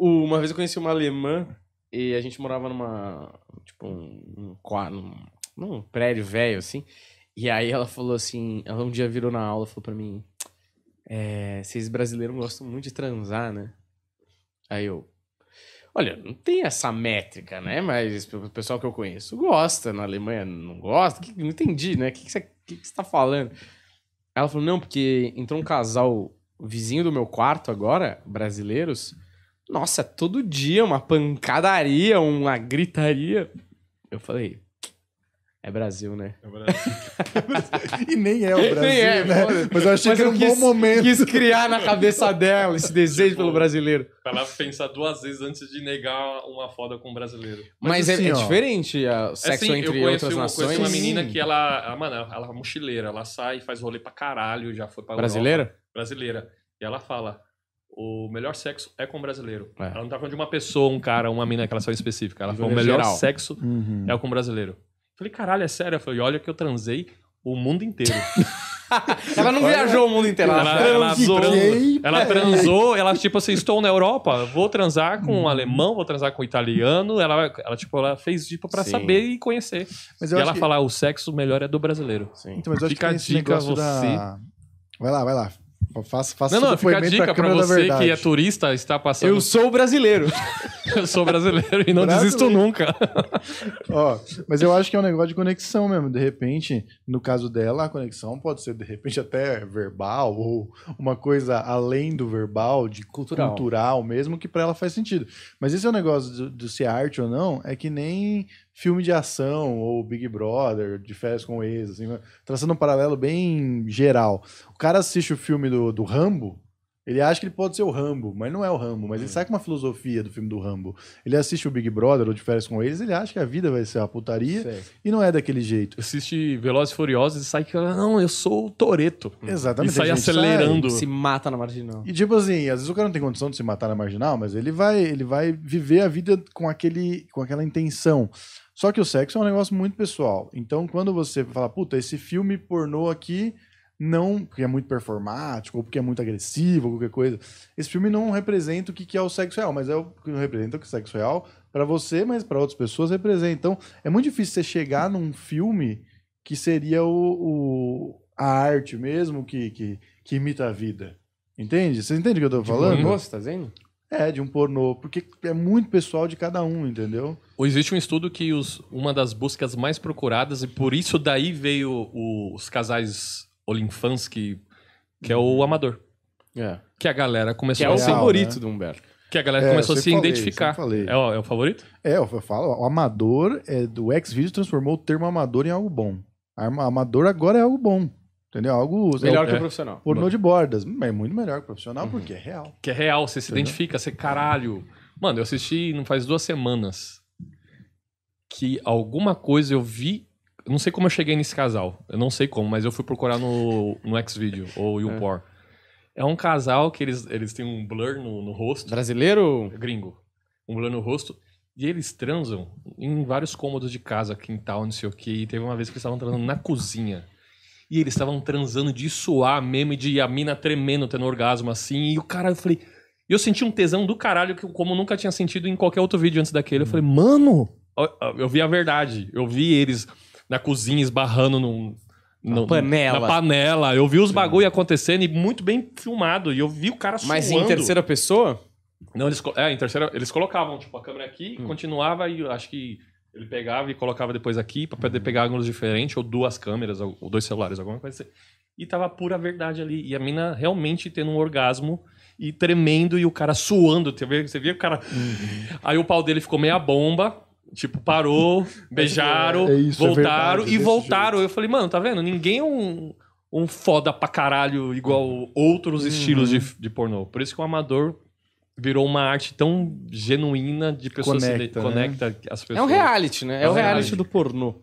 uma vez eu conheci uma alemã e a gente morava numa. Tipo, um, quarto um, um prédio velho, assim. E aí ela falou assim, ela um dia virou na aula e falou pra mim, é, vocês brasileiros gostam muito de transar, né? Aí eu, olha, não tem essa métrica, né? Mas o pessoal que eu conheço gosta, na Alemanha não gosta, não entendi, né? O que, que, você, que, que você tá falando? Ela falou, não, porque entrou um casal vizinho do meu quarto agora, brasileiros, nossa, todo dia uma pancadaria, uma gritaria. Eu falei, é Brasil, né? É Brasil. e nem é o Brasil, nem é, né? Mas eu achei Mas que era um quis, bom momento. quis criar na cabeça dela esse desejo tipo, pelo brasileiro. Pra ela pensar duas vezes antes de negar uma foda com um brasileiro. Mas, Mas é, assim, é, é, diferente o assim, sexo assim, entre outras uma, nações. Eu conheci uma menina que ela, ah, ela, mano, ela é mochileira. Ela sai, faz rolê pra caralho, já foi pra Brasileira? Europa, brasileira. E ela fala o melhor sexo é com o brasileiro. É. Ela não tá falando de uma pessoa, um cara, uma mina, aquela só específica. Ela falou, o melhor geral. sexo uhum. é com o brasileiro. Eu falei, caralho, é sério? Eu falei, olha que eu transei o mundo inteiro. ela não viajou o mundo inteiro. Ela, ela, ela, transou, ela transou, ela tipo assim, estou na Europa, vou transar com um uhum. alemão, vou transar com um italiano. Ela, ela tipo, ela fez tipo para saber e conhecer. e ela que... falar, o sexo melhor é do brasileiro. Sim. Então, mas eu acho Fica que tem esse negócio você. Da... Vai lá, vai lá. Faça, faça não, não, fica a dica para você que é turista, está passando. Eu sou brasileiro. eu sou brasileiro e não brasileiro. desisto nunca. Ó, mas eu acho que é um negócio de conexão mesmo. De repente, no caso dela, a conexão pode ser, de repente, até verbal ou uma coisa além do verbal, de cultural, cultural mesmo, que para ela faz sentido. Mas esse é o um negócio de ser é arte ou não, é que nem filme de ação ou Big Brother, de férias com eles ex, assim, traçando um paralelo bem geral. O cara assiste o filme do, do Rambo, ele acha que ele pode ser o Rambo, mas não é o Rambo. Mas ele é. sai com uma filosofia do filme do Rambo. Ele assiste o Big Brother ou de férias com eles, ele acha que a vida vai ser uma putaria e não é daquele jeito. Assiste Velozes e Furiosos e sai que, ah, não, eu sou o Toreto. Hum. Exatamente. E sai acelerando. Sai, se mata na marginal. E tipo assim, às vezes o cara não tem condição de se matar na marginal, mas ele vai, ele vai viver a vida com, aquele, com aquela intenção. Só que o sexo é um negócio muito pessoal. Então quando você fala, puta, esse filme pornô aqui não porque é muito performático, ou porque é muito agressivo, ou qualquer coisa. Esse filme não representa o que é o sexo real, mas é o que representa o que é o sexo real para você, mas para outras pessoas representa. Então, é muito difícil você chegar num filme que seria o, o a arte mesmo que, que, que, imita a vida. Entende? Vocês entendem o que eu tô falando? De um pornô, você tá dizendo? É, de um pornô, porque é muito pessoal de cada um, entendeu? Ou existe um estudo que os, uma das buscas mais procuradas, e por isso daí veio os casais Olinfansky, que é o uhum. amador. É. Que a galera começou que é a o favorito né? do Humberto. Que a galera é, começou a se falei, identificar. É o, é o, favorito? É, eu falo, o amador é, do X-Video transformou o termo amador em algo bom. Amador agora é algo bom. Entendeu? Algo. Melhor é, que o é. profissional. Pornô de bordas. É muito melhor que o profissional uhum. porque é real. Que é real, você se identifica, você caralho. Mano, eu assisti não faz duas semanas que alguma coisa eu vi não sei como eu cheguei nesse casal. Eu não sei como, mas eu fui procurar no, no X-Video, ou é. YouPorn. É. é um casal que eles, eles têm um blur no, no rosto. Brasileiro? Gringo. Um blur no rosto. E eles transam em vários cômodos de casa, quintal, não sei o quê. E teve uma vez que eles estavam transando na cozinha. E eles estavam transando de suar mesmo, de a mina tremendo, tendo orgasmo assim. E o cara, eu falei. Eu senti um tesão do caralho, que, como nunca tinha sentido em qualquer outro vídeo antes daquele. Eu uhum. falei, mano, eu, eu vi a verdade. Eu vi eles na cozinha, esbarrando num. No, panela. Na panela. Eu vi os bagulho acontecendo e muito bem filmado. E eu vi o cara suando. Mas em terceira pessoa? Não, eles, é, em terceira, eles colocavam tipo, a câmera aqui, hum. continuava e acho que ele pegava e colocava depois aqui para poder uhum. pegar ângulos diferentes, ou duas câmeras, ou, ou dois celulares, alguma coisa assim. E tava pura verdade ali. E a mina realmente tendo um orgasmo e tremendo e o cara suando. Você vê, você vê o cara. Uhum. Aí o pau dele ficou meia bomba. Tipo, parou, beijaram, é isso, é voltaram é verdade, e voltaram. Jeito. Eu falei, mano, tá vendo? Ninguém é um, um foda pra caralho igual outros uhum. estilos de, de pornô. Por isso que o amador virou uma arte tão genuína de pessoas conecta, se de, né? conecta as pessoas. É um reality, né? É, é um o reality, reality do pornô.